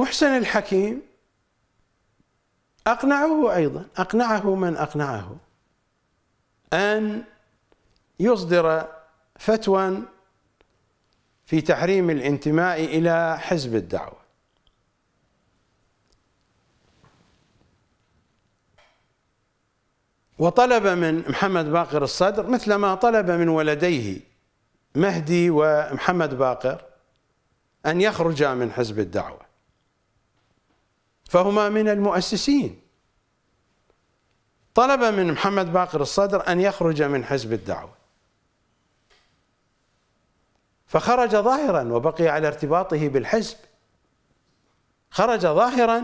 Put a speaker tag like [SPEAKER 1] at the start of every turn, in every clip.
[SPEAKER 1] محسن الحكيم أقنعه أيضا أقنعه من أقنعه أن يصدر فتوى في تحريم الانتماء إلى حزب الدعوة وطلب من محمد باقر الصدر مثل ما طلب من ولديه مهدي ومحمد باقر أن يخرجا من حزب الدعوة فهما من المؤسسين طلب من محمد باقر الصدر أن يخرج من حزب الدعوة فخرج ظاهرا وبقي على ارتباطه بالحزب خرج ظاهرا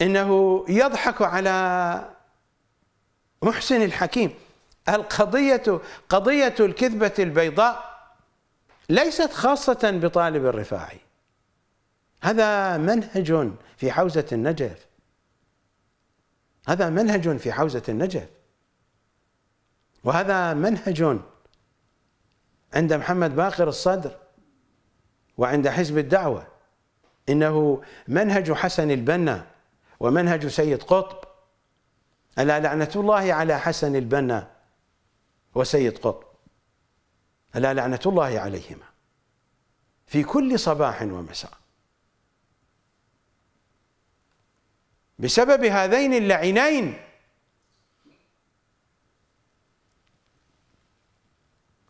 [SPEAKER 1] انه يضحك على محسن الحكيم القضيه قضيه الكذبه البيضاء ليست خاصه بطالب الرفاعي هذا منهج في حوزة النجف هذا منهج في حوزة النجف وهذا منهج عند محمد باقر الصدر وعند حزب الدعوة إنه منهج حسن البنا ومنهج سيد قطب ألا لعنة الله على حسن البنا وسيد قطب ألا لعنة الله عليهما في كل صباح ومساء بسبب هذين اللعينين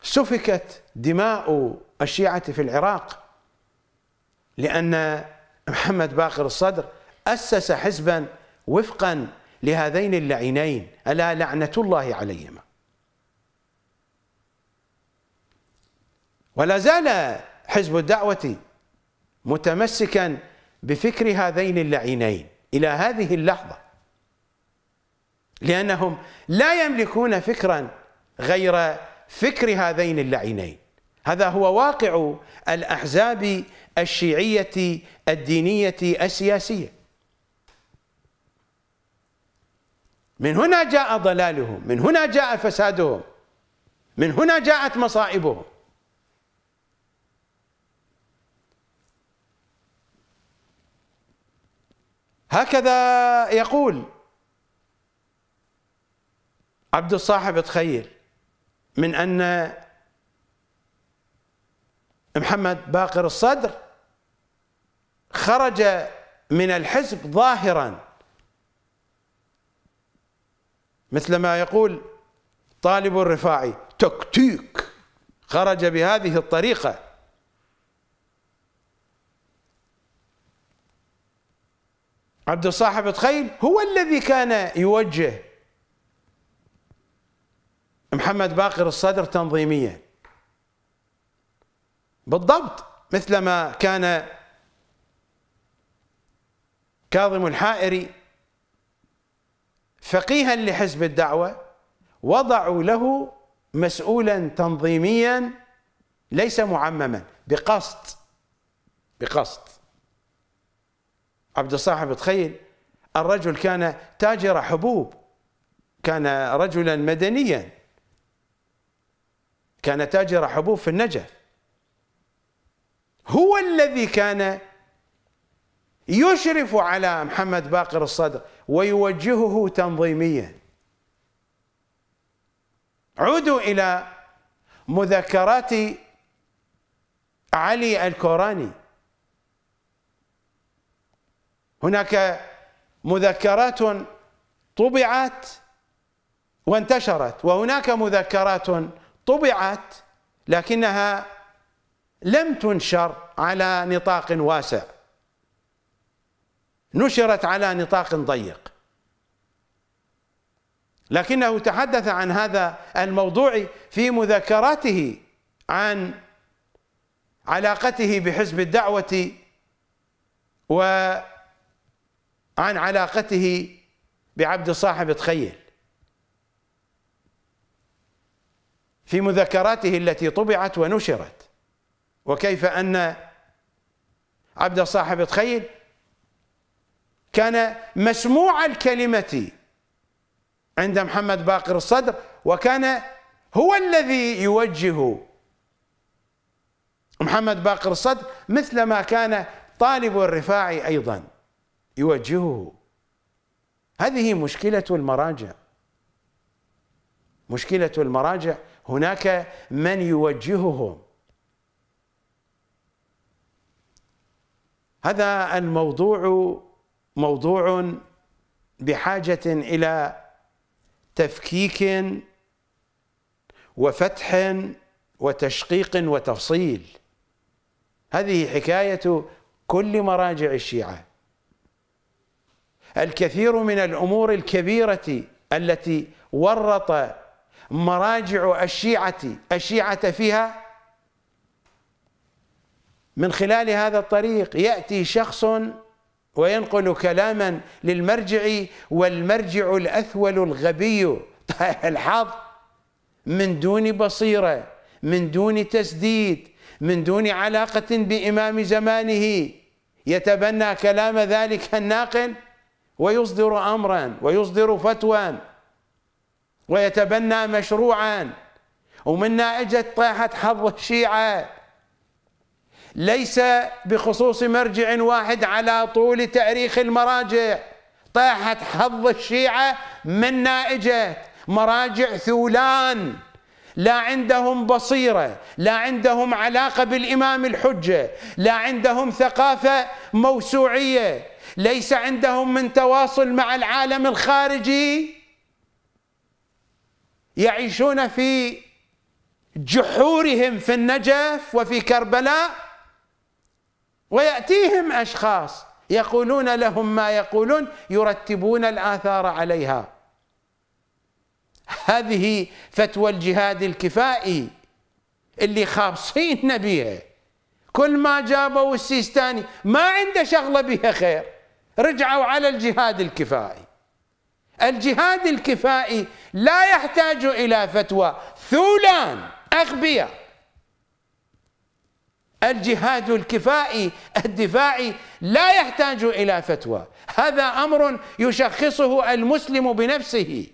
[SPEAKER 1] سفكت دماء الشيعة في العراق لأن محمد باقر الصدر أسس حزبا وفقا لهذين اللعينين ألا لعنة الله عليهما ولا زال حزب الدعوة متمسكا بفكر هذين اللعينين إلى هذه اللحظة لأنهم لا يملكون فكرا غير فكر هذين اللعينين هذا هو واقع الأحزاب الشيعية الدينية السياسية من هنا جاء ضلالهم من هنا جاء فسادهم من هنا جاءت مصائبهم هكذا يقول عبد الصاحب تخيل من أن محمد باقر الصدر خرج من الحزب ظاهرا مثل ما يقول طالب الرفاعي تكتيك خرج بهذه الطريقه عبد الصاحب خيل هو الذي كان يوجه محمد باقر الصدر تنظيميا بالضبط مثلما كان كاظم الحائري فقيها لحزب الدعوة وضعوا له مسؤولا تنظيميا ليس معمما بقصد بقصد عبد الصاحب تخيل الرجل كان تاجر حبوب كان رجلا مدنيا كان تاجر حبوب في النجف هو الذي كان يشرف على محمد باقر الصدر ويوجهه تنظيميا عودوا الى مذكرات علي الكوراني هناك مذكرات طبعت وانتشرت وهناك مذكرات طبعت لكنها لم تنشر على نطاق واسع نشرت على نطاق ضيق لكنه تحدث عن هذا الموضوع في مذكراته عن علاقته بحزب الدعوه و عن علاقته بعبد صاحب تخيل في مذكراته التي طبعت ونشرت وكيف أن عبد صاحب تخيل كان مسموع الكلمة عند محمد باقر الصدر وكان هو الذي يوجه محمد باقر الصدر مثل ما كان طالب الرفاعي أيضاً يوجهه هذه مشكلة المراجع مشكلة المراجع هناك من يوجههم هذا الموضوع موضوع بحاجة إلى تفكيك وفتح وتشقيق وتفصيل هذه حكاية كل مراجع الشيعة الكثير من الأمور الكبيرة التي ورط مراجع الشيعة الشيعة فيها من خلال هذا الطريق يأتي شخص وينقل كلاما للمرجع والمرجع الأثول الغبي الحظ من دون بصيرة من دون تسديد من دون علاقة بإمام زمانه يتبنى كلام ذلك الناقل ويصدر امرا ويصدر فتوى ويتبنى مشروعا ومنا اجت طاحت حظ الشيعه ليس بخصوص مرجع واحد على طول تاريخ المراجع طاحت حظ الشيعه منا اجت مراجع ثولان لا عندهم بصيره، لا عندهم علاقه بالامام الحجه، لا عندهم ثقافه موسوعيه، ليس عندهم من تواصل مع العالم الخارجي يعيشون في جحورهم في النجف وفي كربلاء ويأتيهم أشخاص يقولون لهم ما يقولون يرتبون الآثار عليها هذه فتوى الجهاد الكفائي اللي خابصين بها كل ما جابوا السيستاني ما عنده شغله بها خير رجعوا على الجهاد الكفائي الجهاد الكفائي لا يحتاج إلى فتوى ثولان أغبياء الجهاد الكفائي الدفاعي لا يحتاج إلى فتوى هذا أمر يشخصه المسلم بنفسه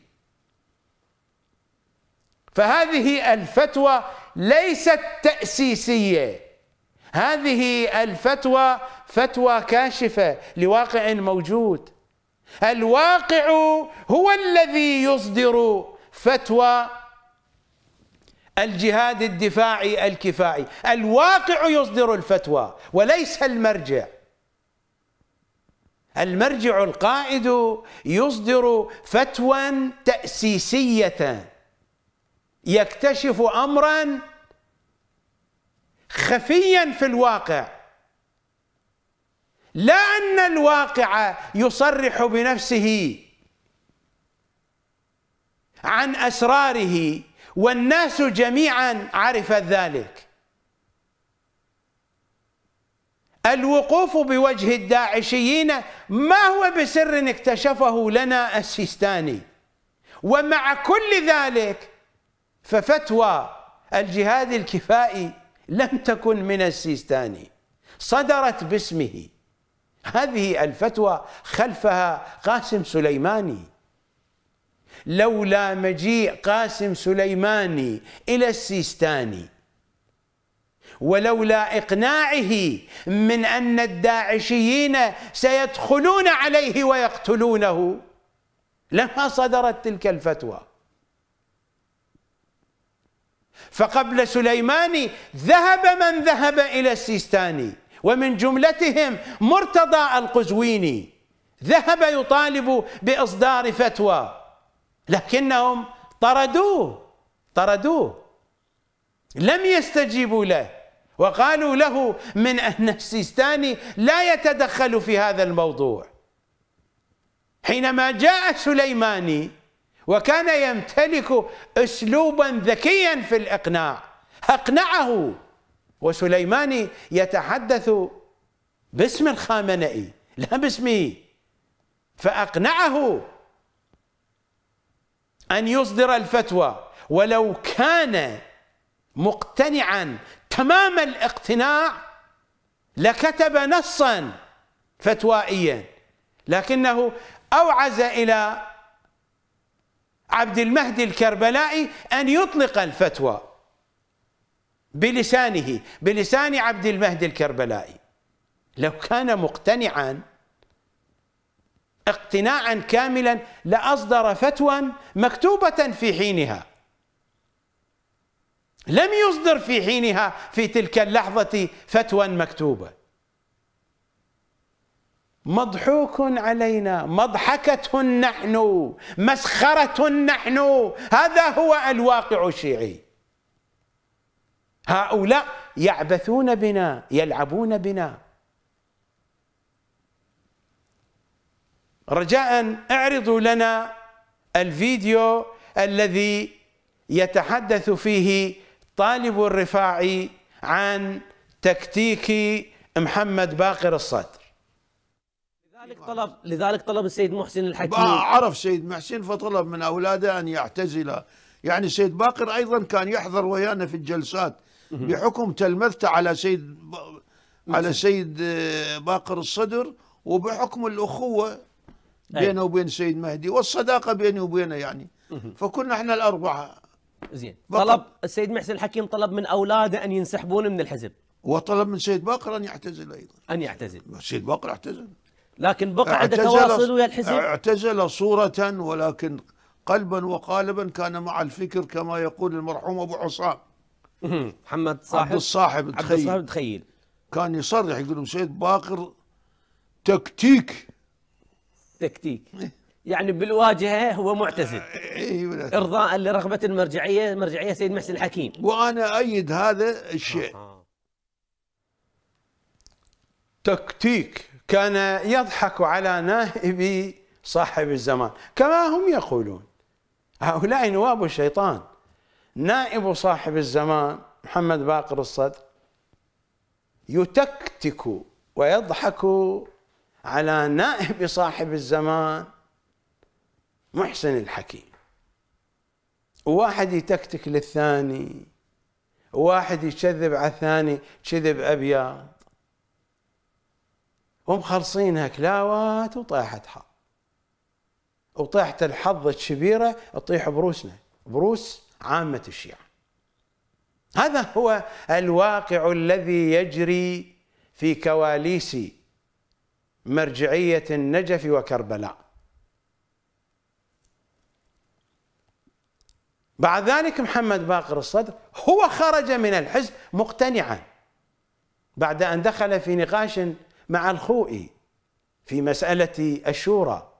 [SPEAKER 1] فهذه الفتوى ليست تأسيسية هذه الفتوى فتوى كاشفة لواقع موجود الواقع هو الذي يصدر فتوى الجهاد الدفاعي الكفائي الواقع يصدر الفتوى وليس المرجع المرجع القائد يصدر فتوى تأسيسية يكتشف أمرا خفيا في الواقع لا أن الواقع يصرح بنفسه عن أسراره والناس جميعا عرفت ذلك الوقوف بوجه الداعشيين ما هو بسر اكتشفه لنا السيستاني ومع كل ذلك ففتوى الجهاد الكفائي لم تكن من السيستاني صدرت باسمه هذه الفتوى خلفها قاسم سليماني لولا مجيء قاسم سليماني إلى السيستاني ولولا إقناعه من أن الداعشيين سيدخلون عليه ويقتلونه لما صدرت تلك الفتوى فقبل سليماني ذهب من ذهب إلى السيستاني ومن جملتهم مرتضى القزويني ذهب يطالب باصدار فتوى لكنهم طردوه طردوه لم يستجيبوا له وقالوا له من ان السيستاني لا يتدخل في هذا الموضوع حينما جاء سليماني وكان يمتلك اسلوبا ذكيا في الاقناع اقنعه وسليماني يتحدث باسم الخامنئي لا باسمه فأقنعه أن يصدر الفتوى ولو كان مقتنعا تمام الاقتناع لكتب نصا فتوائيا لكنه أوعز إلى عبد المهدي الكربلائي أن يطلق الفتوى بلسانه بلسان عبد المهدي الكربلائي لو كان مقتنعا اقتناعا كاملا لاصدر فتوى مكتوبه في حينها لم يصدر في حينها في تلك اللحظه فتوى مكتوبه مضحوك علينا مضحكه نحن مسخره نحن هذا هو الواقع الشيعي هؤلاء يعبثون بنا يلعبون بنا رجاء اعرضوا لنا الفيديو الذي يتحدث فيه طالب الرفاعي عن تكتيك محمد باقر الصدر
[SPEAKER 2] لذلك طلب لذلك طلب السيد محسن الحكيم عرف السيد محسن فطلب من اولاده ان يعتزل يعني السيد باقر ايضا كان يحضر ويانا في الجلسات بحكم تلمذته على سيد على نعم. سيد آه، باقر الصدر وبحكم الأخوة بينه وبين السيد مهدي والصداقة بيني وبينه يعني فكنا احنا الأربعة زين طلب السيد محسن الحكيم طلب من أولاده أن ينسحبون من الحزب وطلب من سيد باقر أن يعتزل أيضا أن يعتزل سيد باقر اعتزل لكن بقى عنده تواصل ويا الحزب اعتزل صورة ولكن قلبا وقالبا كان مع الفكر كما يقول المرحوم أبو عصام محمد صاحب عبد الصاحب تخيل عبد الصاحب تخيل كان يصرح يقول سيد باقر تكتيك تكتيك إيه. يعني بالواجهه هو معتزل ايوه ارضاء لرغبه المرجعيه مرجعيه سيد محسن الحكيم وانا ايد هذا الشيء آه، آه. تكتيك كان يضحك
[SPEAKER 1] على نائب صاحب الزمان كما هم يقولون هؤلاء نواب الشيطان نائب صاحب الزمان محمد باقر الصدر يتكتك ويضحك على نائب صاحب الزمان محسن الحكيم واحد يتكتك للثاني واحد يكذب على الثاني كذب ابيض ومخلصينها كلاوات وطيحت حظ وطاحت الحظ الكبيرة تطيح بروسنا بروس عامة الشيعة هذا هو الواقع الذي يجري في كواليس مرجعية النجف وكربلاء بعد ذلك محمد باقر الصدر هو خرج من الحزب مقتنعا بعد أن دخل في نقاش مع الخوئي في مسألة الشورى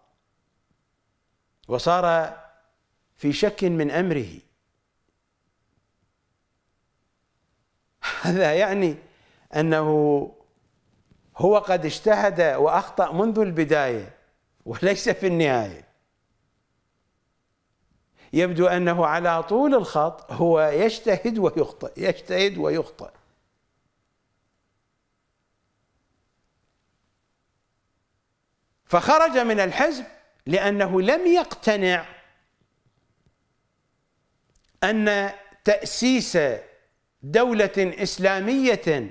[SPEAKER 1] وصار في شك من أمره هذا يعني أنه هو قد اجتهد وأخطأ منذ البداية وليس في النهاية يبدو أنه على طول الخط هو يجتهد ويخطئ يجتهد ويخطئ فخرج من الحزب لأنه لم يقتنع أن تأسيس دولة إسلامية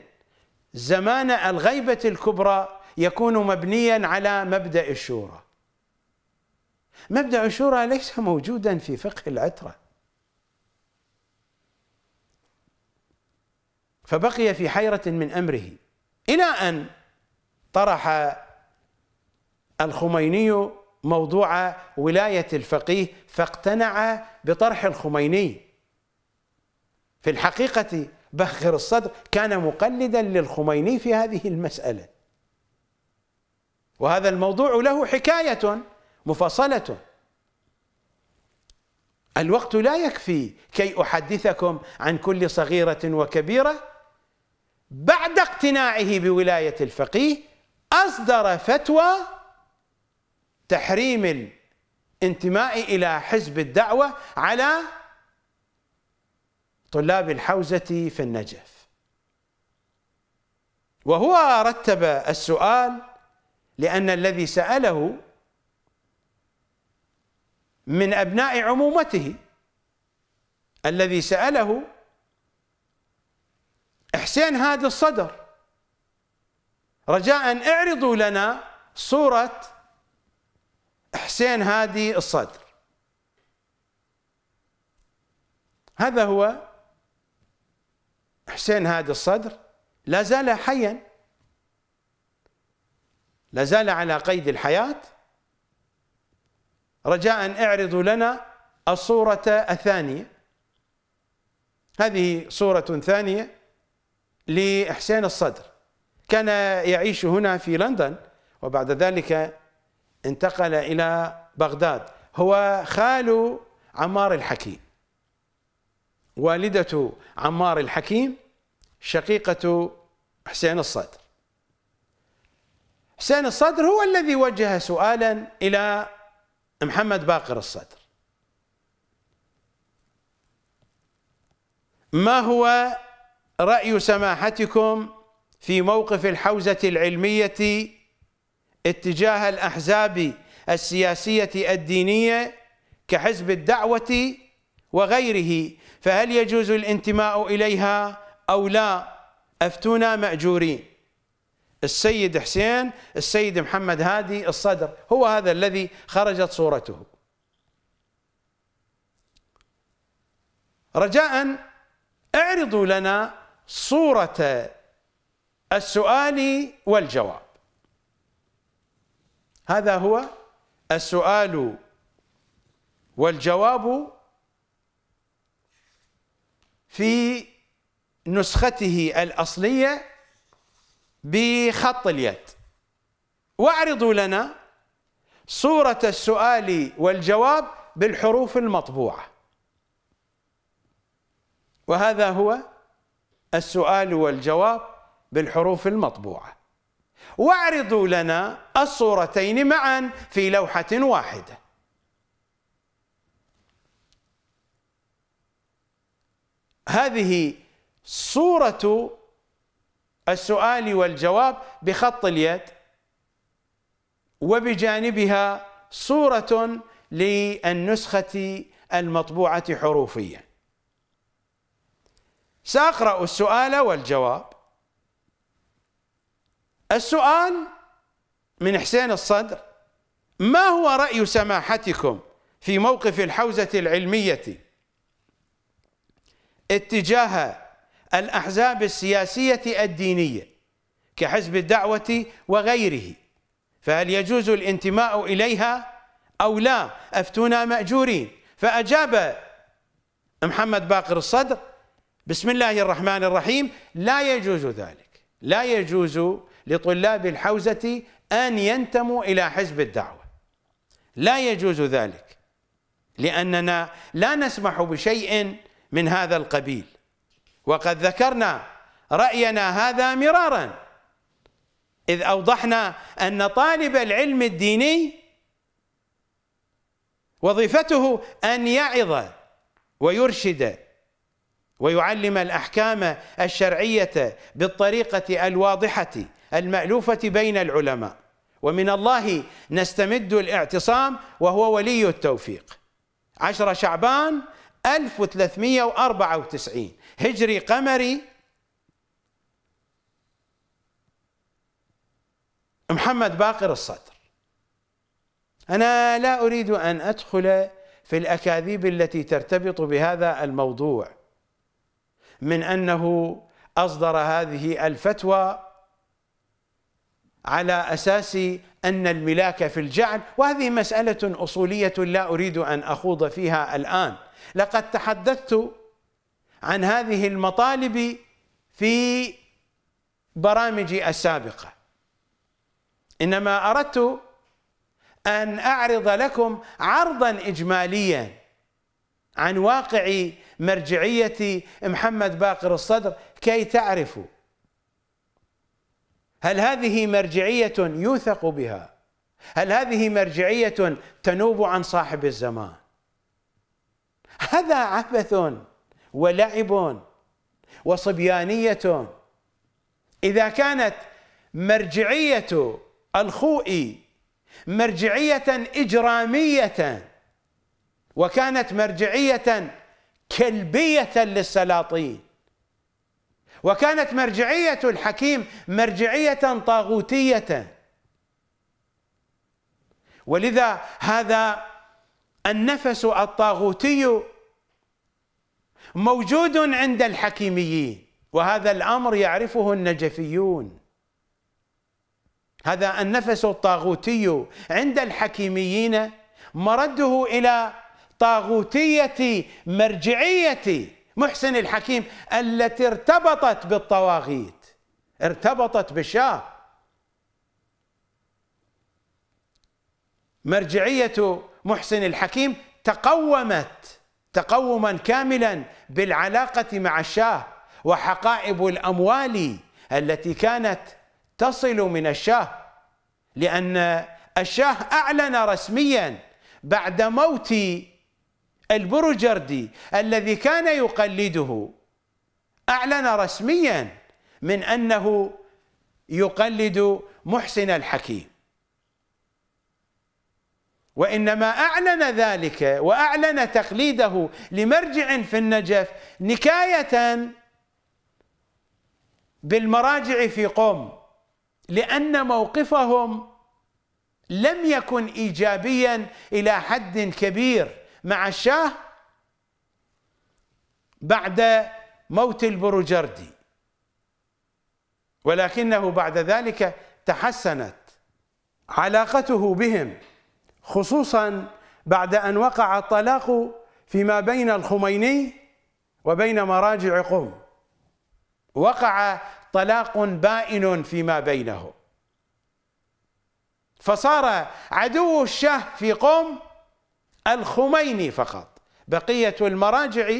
[SPEAKER 1] زمان الغيبة الكبرى يكون مبنيا على مبدأ الشورى مبدأ الشورى ليس موجودا في فقه العترة فبقي في حيرة من أمره إلى أن طرح الخميني موضوع ولاية الفقيه فاقتنع بطرح الخميني في الحقيقة بخر الصدر كان مقلدا للخميني في هذه المسألة وهذا الموضوع له حكاية مفصلة الوقت لا يكفي كي أحدثكم عن كل صغيرة وكبيرة بعد اقتناعه بولاية الفقيه أصدر فتوى تحريم الانتماء إلى حزب الدعوة على طلاب الحوزة في النجف وهو رتب السؤال لأن الذي سأله من أبناء عمومته الذي سأله حسين هادي الصدر رجاء اعرضوا لنا صورة حسين هادي الصدر هذا هو حسين هادي الصدر لا زال حيا لا زال على قيد الحياة رجاء اعرضوا لنا الصورة الثانية هذه صورة ثانية لحسين الصدر كان يعيش هنا في لندن وبعد ذلك انتقل إلى بغداد هو خال عمار الحكيم والدة عمار الحكيم شقيقة حسين الصدر حسين الصدر هو الذي وجه سؤالا إلى محمد باقر الصدر ما هو رأي سماحتكم في موقف الحوزة العلمية اتجاه الأحزاب السياسية الدينية كحزب الدعوة وغيره فهل يجوز الانتماء إليها أو لا أفتونا مأجورين السيد حسين السيد محمد هادي الصدر هو هذا الذي خرجت صورته رجاء اعرضوا لنا صورة السؤال والجواب هذا هو السؤال والجواب في نسخته الأصلية بخط اليد واعرضوا لنا صورة السؤال والجواب بالحروف المطبوعة وهذا هو السؤال والجواب بالحروف المطبوعة واعرضوا لنا الصورتين معا في لوحة واحدة هذه صورة السؤال والجواب بخط اليد وبجانبها صورة للنسخة المطبوعة حروفيا سأقرأ السؤال والجواب السؤال من حسين الصدر ما هو رأي سماحتكم في موقف الحوزة العلمية اتجاه الأحزاب السياسية الدينية كحزب الدعوة وغيره فهل يجوز الانتماء إليها أو لا أفتونا مأجورين فأجاب محمد باقر الصدر بسم الله الرحمن الرحيم لا يجوز ذلك لا يجوز لطلاب الحوزة أن ينتموا إلى حزب الدعوة لا يجوز ذلك لأننا لا نسمح بشيء من هذا القبيل وقد ذكرنا رأينا هذا مرارا إذ أوضحنا أن طالب العلم الديني وظيفته أن يعظ ويرشد ويعلم الأحكام الشرعية بالطريقة الواضحة المألوفة بين العلماء ومن الله نستمد الاعتصام وهو ولي التوفيق 10 شعبان 1394 هجري قمري محمد باقر الصدر انا لا اريد ان ادخل في الاكاذيب التي ترتبط بهذا الموضوع من انه اصدر هذه الفتوى على اساس ان الملاك في الجعل وهذه مساله اصوليه لا اريد ان اخوض فيها الان لقد تحدثت عن هذه المطالب في برامجي السابقه انما اردت ان اعرض لكم عرضا اجماليا عن واقع مرجعيه محمد باقر الصدر كي تعرفوا هل هذه مرجعيه يوثق بها هل هذه مرجعيه تنوب عن صاحب الزمان هذا عبث ولعب وصبيانية إذا كانت مرجعية الخوئي مرجعية إجرامية وكانت مرجعية كلبية للسلاطين وكانت مرجعية الحكيم مرجعية طاغوتية ولذا هذا النفس الطاغوتي موجود عند الحكيميين وهذا الامر يعرفه النجفيون هذا النفس الطاغوتي عند الحكيميين مرده الى طاغوتيه مرجعيه محسن الحكيم التي ارتبطت بالطواغيت ارتبطت بالشاه مرجعيه محسن الحكيم تقومت تقوما كاملا بالعلاقة مع الشاه وحقائب الأموال التي كانت تصل من الشاه لأن الشاه أعلن رسميا بعد موت البروجردي الذي كان يقلده أعلن رسميا من أنه يقلد محسن الحكيم وإنما أعلن ذلك وأعلن تقليده لمرجع في النجف نكاية بالمراجع في قم لأن موقفهم لم يكن إيجابيا إلى حد كبير مع الشاه بعد موت البروجردي ولكنه بعد ذلك تحسنت علاقته بهم خصوصا بعد أن وقع الطلاق فيما بين الخميني وبين مراجع قم وقع طلاق بائن فيما بينهم فصار عدو الشاه في قم الخميني فقط بقية المراجع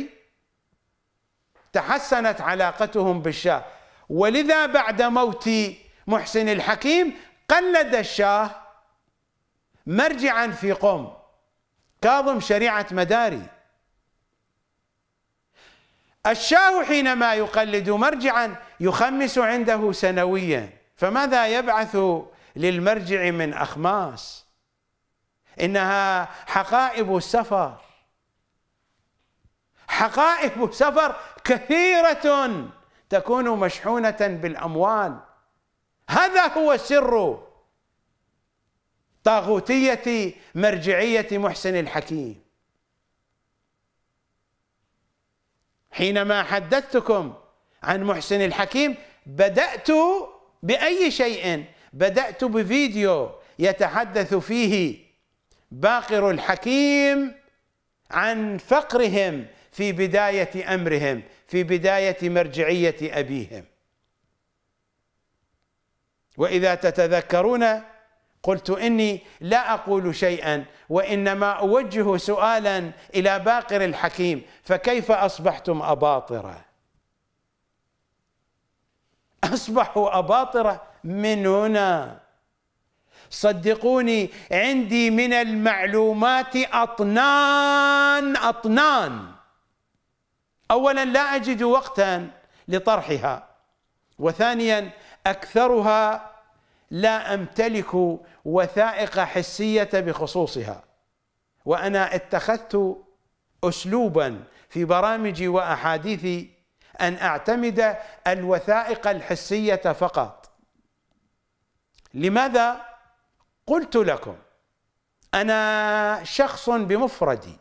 [SPEAKER 1] تحسنت علاقتهم بالشاه ولذا بعد موت محسن الحكيم قلد الشاه مرجعا في قم كاظم شريعة مداري الشاه حينما يقلد مرجعا يخمس عنده سنويا فماذا يبعث للمرجع من أخماس إنها حقائب السفر حقائب السفر كثيرة تكون مشحونة بالأموال هذا هو السر طاغوتية مرجعية محسن الحكيم حينما حدثتكم عن محسن الحكيم بدأت بأي شيء بدأت بفيديو يتحدث فيه باقر الحكيم عن فقرهم في بداية أمرهم في بداية مرجعية أبيهم وإذا تتذكرون قلت اني لا اقول شيئا وانما اوجه سؤالا الى باقر الحكيم فكيف اصبحتم اباطره؟ اصبحوا اباطره من هنا صدقوني عندي من المعلومات اطنان اطنان اولا لا اجد وقتا لطرحها وثانيا اكثرها لا امتلك وثائق حسيه بخصوصها وانا اتخذت اسلوبا في برامجي واحاديثي ان اعتمد الوثائق الحسيه فقط لماذا قلت لكم انا شخص بمفردي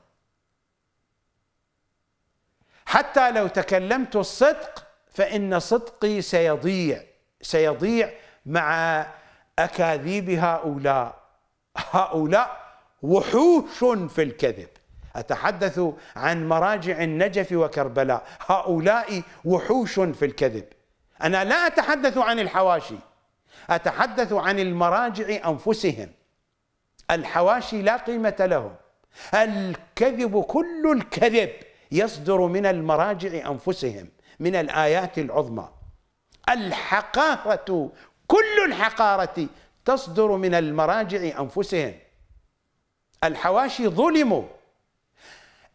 [SPEAKER 1] حتى لو تكلمت الصدق فان صدقي سيضيع سيضيع مع أكاذيب هؤلاء هؤلاء وحوش في الكذب أتحدث عن مراجع النجف وكربلاء هؤلاء وحوش في الكذب أنا لا أتحدث عن الحواشي أتحدث عن المراجع أنفسهم الحواشي لا قيمة لهم الكذب كل الكذب يصدر من المراجع أنفسهم من الآيات العظمى الحقارة كل الحقارة تصدر من المراجع أنفسهم الحواشي ظلموا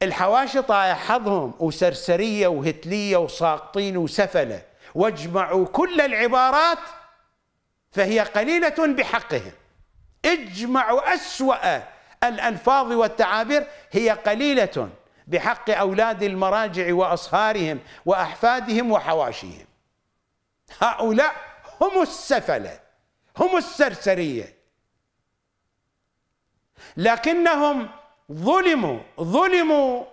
[SPEAKER 1] الحواشي طايح حظهم وسرسرية وهتلية وساقطين وسفلة واجمعوا كل العبارات فهي قليلة بحقهم اجمعوا أسوأ الألفاظ والتعابير هي قليلة بحق أولاد المراجع وأصهارهم وأحفادهم وحواشيهم هؤلاء هم السفلة هم السرسرية لكنهم ظلموا ظلموا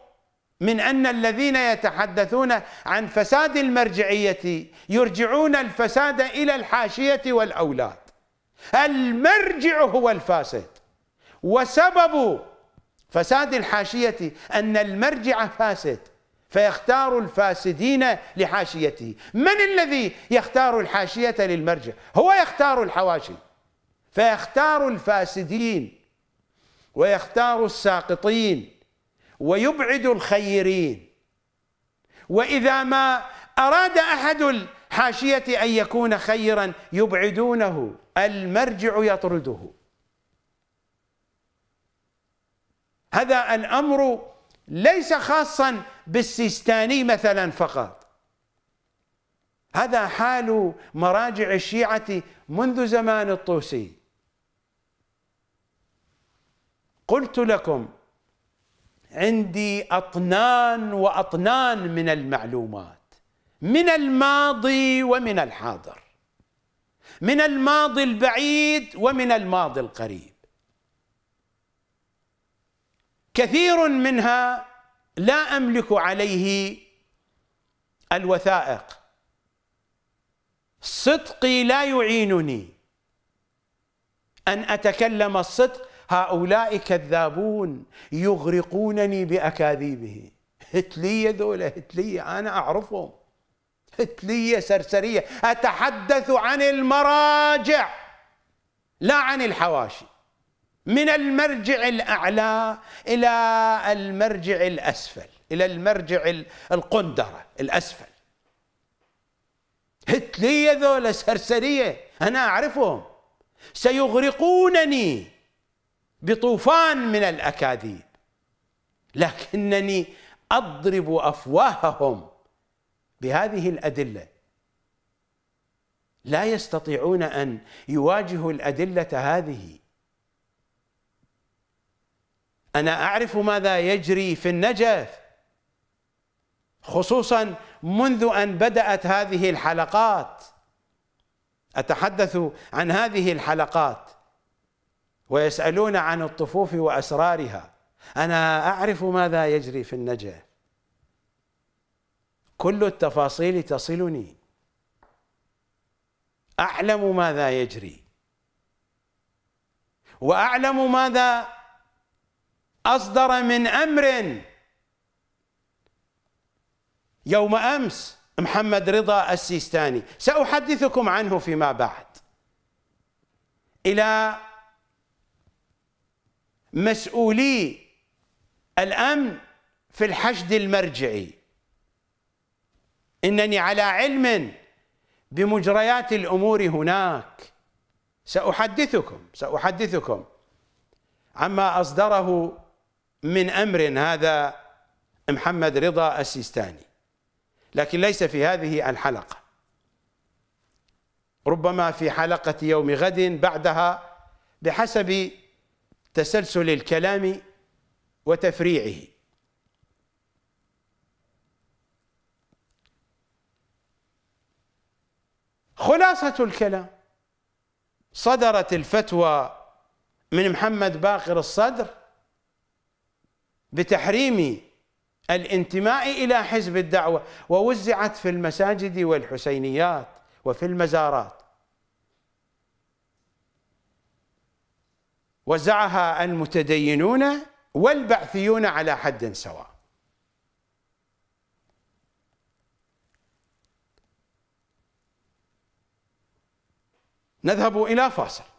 [SPEAKER 1] من أن الذين يتحدثون عن فساد المرجعية يرجعون الفساد إلى الحاشية والأولاد المرجع هو الفاسد وسبب فساد الحاشية أن المرجع فاسد فيختار الفاسدين لحاشيته من الذي يختار الحاشية للمرجع هو يختار الحواشي فيختار الفاسدين ويختار الساقطين ويبعد الخيرين وإذا ما أراد أحد الحاشية أن يكون خيرا يبعدونه المرجع يطرده هذا الأمر ليس خاصا بالسيستاني مثلا فقط هذا حال مراجع الشيعة منذ زمان الطوسي قلت لكم عندي أطنان وأطنان من المعلومات من الماضي ومن الحاضر من الماضي البعيد ومن الماضي القريب كثير منها لا أملك عليه الوثائق صدقي لا يعينني أن أتكلم الصدق هؤلاء كذابون يغرقونني بأكاذيبه هتلية ذولا هتلية أنا أعرفهم هتلية سرسرية أتحدث عن المراجع لا عن الحواشي من المرجع الأعلى إلى المرجع الأسفل إلى المرجع القندرة الأسفل هتلية ذولا سرسرية أنا أعرفهم سيغرقونني بطوفان من الأكاذيب لكنني أضرب أفواههم بهذه الأدلة لا يستطيعون أن يواجهوا الأدلة هذه أنا أعرف ماذا يجري في النجف خصوصا منذ أن بدأت هذه الحلقات أتحدث عن هذه الحلقات ويسألون عن الطفوف وأسرارها أنا أعرف ماذا يجري في النجف كل التفاصيل تصلني أعلم ماذا يجري وأعلم ماذا أصدر من أمر يوم أمس محمد رضا السيستاني سأحدثكم عنه فيما بعد إلى مسؤولي الأمن في الحشد المرجعي إنني على علم بمجريات الأمور هناك سأحدثكم سأحدثكم عما أصدره من أمر هذا محمد رضا السيستاني لكن ليس في هذه الحلقة ربما في حلقة يوم غد بعدها بحسب تسلسل الكلام وتفريعه خلاصة الكلام صدرت الفتوى من محمد باقر الصدر بتحريم الانتماء إلى حزب الدعوة ووزعت في المساجد والحسينيات وفي المزارات وزعها المتدينون والبعثيون على حد سواء نذهب إلى فاصل